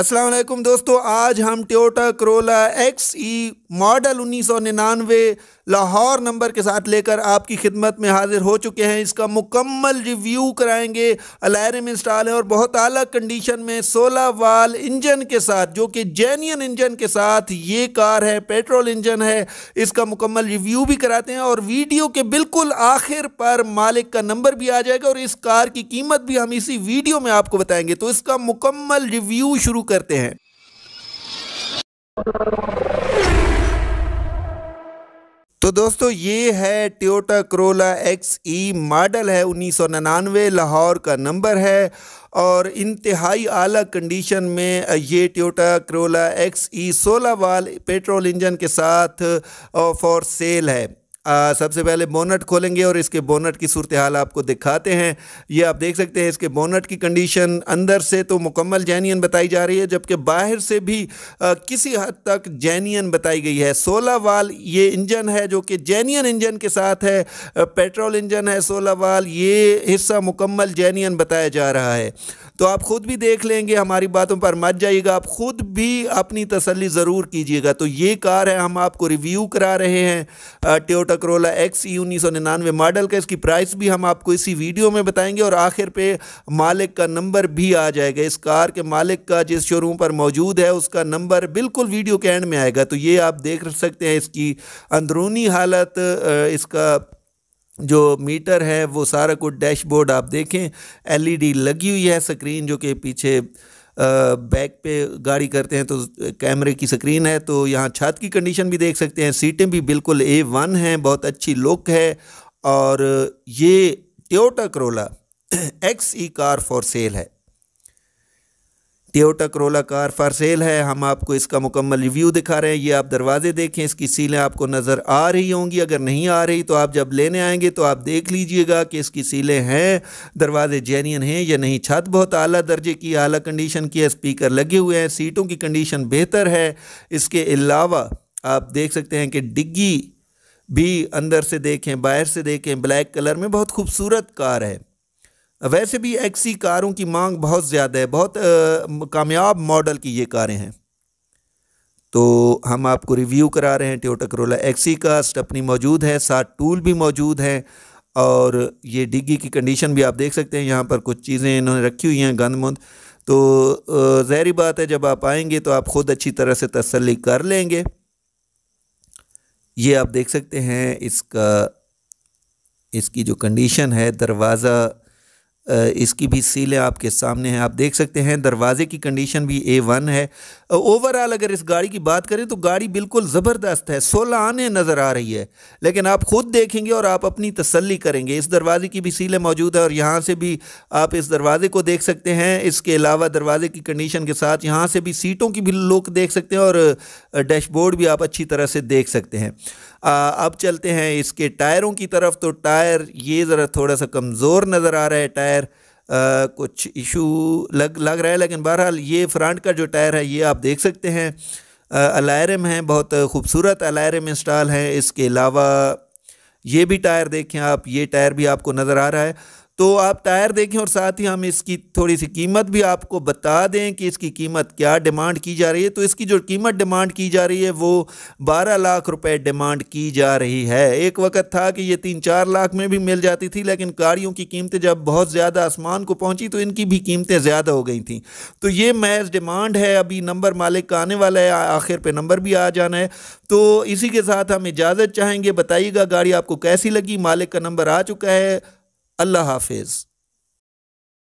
असलम दोस्तों आज हम Toyota Corolla X E model उन्नीस सौ निन्यानवे लाहौर नंबर के साथ लेकर आपकी खिदमत में हाजिर हो चुके हैं इसका मुकम्मल रिव्यू कराएंगे अलायरम इंस्टॉल है और बहुत अलग कंडीशन में सोलह वाल इंजन के साथ जो कि जेन्यन इंजन के साथ ये कार है पेट्रोल इंजन है इसका मुकम्मल रिव्यू भी कराते हैं और वीडियो के बिल्कुल आखिर पर मालिक का नंबर भी आ जाएगा और इस कार की कीमत भी हम इसी वीडियो में आपको बताएंगे तो इसका मुकम्मल रिव्यू शुरू करते हैं तो दोस्तों ये है Toyota Corolla X E model है उन्नीस सौ नन्ानवे लाहौर का नंबर है और इंतहाई आला कंडीशन में ये ट्योटा करोला एक्स ई सोलह वाल पेट्रोल इंजन के साथ फॉर सेल है आ, सबसे पहले बोनट खोलेंगे और इसके बोनट की सूरत हाल आपको दिखाते हैं ये आप देख सकते हैं इसके बोनट की कंडीशन अंदर से तो मुकम्मल जैनियन बताई जा रही है जबकि बाहर से भी आ, किसी हद तक जैनियन बताई गई है सोलह वाल ये इंजन है जो कि जैनियन इंजन के साथ है पेट्रोल इंजन है सोलह वाल ये हिस्सा मुकम्मल जैनियन बताया जा रहा है तो आप ख़ुद भी देख लेंगे हमारी बातों पर मत जाइएगा आप ख़ुद भी अपनी तसली ज़रूर कीजिएगा तो ये कार है हम आपको रिव्यू करा रहे हैं टोटा करोला एक्स ई उन्नीस सौ निन्यानवे मॉडल का इसकी प्राइस भी हम आपको इसी वीडियो में बताएंगे और आखिर पे मालिक का नंबर भी आ जाएगा इस कार के मालिक का जिस शोरूम पर मौजूद है उसका नंबर बिल्कुल वीडियो के एंड में आएगा तो ये आप देख सकते हैं इसकी अंदरूनी हालत इसका जो मीटर है वो सारा कुछ डैशबोर्ड आप देखें एलईडी लगी हुई है स्क्रीन जो कि पीछे बैक पे गाड़ी करते हैं तो कैमरे की स्क्रीन है तो यहाँ छत की कंडीशन भी देख सकते हैं सीटें भी बिल्कुल ए वन हैं बहुत अच्छी लुक है और ये Toyota Corolla X E car for sale है Toyota Corolla car for sale है हम आपको इसका मुकम्मल रिव्यू दिखा रहे हैं ये आप दरवाजे देखें इसकी सीलें आपको नज़र आ रही होंगी अगर नहीं आ रही तो आप जब लेने आएंगे तो आप देख लीजिएगा कि इसकी सीलें हैं दरवाजे जेनियन हैं या नहीं छत बहुत अली दर्जे की अली कंडीशन की है स्पीकर लगे हुए हैं सीटों की कंडीशन बेहतर है इसके अलावा आप देख सकते हैं कि डिग्गी भी अंदर से देखें बाहर से देखें ब्लैक कलर में बहुत खूबसूरत कार है वैसे भी एक्सी कारों की मांग बहुत ज़्यादा है बहुत कामयाब मॉडल की ये कारें हैं तो हम आपको रिव्यू करा रहे हैं टोयोटा करोला एक्सी का स्टपनी मौजूद है साथ टूल भी मौजूद हैं और ये डिग्गी की कंडीशन भी आप देख सकते हैं यहाँ पर कुछ चीज़ें इन्होंने रखी हुई हैं गंद मंद तो जहरी बात है जब आप आएंगे तो आप ख़ुद अच्छी तरह से तसली कर लेंगे ये आप देख सकते हैं इसका इसकी जो कंडीशन है दरवाज़ा इसकी भी सीलें आपके सामने हैं आप देख सकते हैं दरवाजे की कंडीशन भी ए वन है ओवरऑल अगर इस गाड़ी की बात करें तो गाड़ी बिल्कुल ज़बरदस्त है सोलह आने नज़र आ रही है लेकिन आप ख़ुद देखेंगे और आप अपनी तसल्ली करेंगे इस दरवाजे की भी सीलें मौजूद है और यहाँ से भी आप इस दरवाजे को देख सकते हैं इसके अलावा दरवाजे की कंडीशन के साथ यहाँ से भी सीटों की भी लुक देख सकते हैं और डैशबोर्ड भी आप अच्छी तरह से देख सकते हैं अब चलते हैं इसके टायरों की तरफ तो टायर ये ज़रा थोड़ा सा कमज़ोर नज़र आ रहा है टायर आ, कुछ इशू लग लग रहा है लेकिन बहरहाल ये फ्रंट का जो टायर है ये आप देख सकते हैं अलायरम है बहुत खूबसूरत अलायरम इंस्टॉल हैं इसके अलावा ये भी टायर देखें आप ये टायर भी आपको नज़र आ रहा है तो आप टायर देखें और साथ ही हम इसकी थोड़ी सी कीमत भी आपको बता दें कि इसकी कीमत क्या डिमांड की जा रही है तो इसकी जो कीमत डिमांड की जा रही है वो बारह लाख रुपए डिमांड की जा रही है एक वक्त था कि ये तीन चार लाख में भी मिल जाती थी लेकिन गाड़ियों की कीमतें जब बहुत ज़्यादा आसमान को पहुँची तो इनकी भी कीमतें ज़्यादा हो गई थी तो ये महज डिमांड है अभी नंबर मालिक का आने वाला है आखिर पर नंबर भी आ जाना है तो इसी के साथ हम इजाज़त चाहेंगे बताइएगा गाड़ी आपको कैसी लगी मालिक का नंबर आ चुका है الله حافظ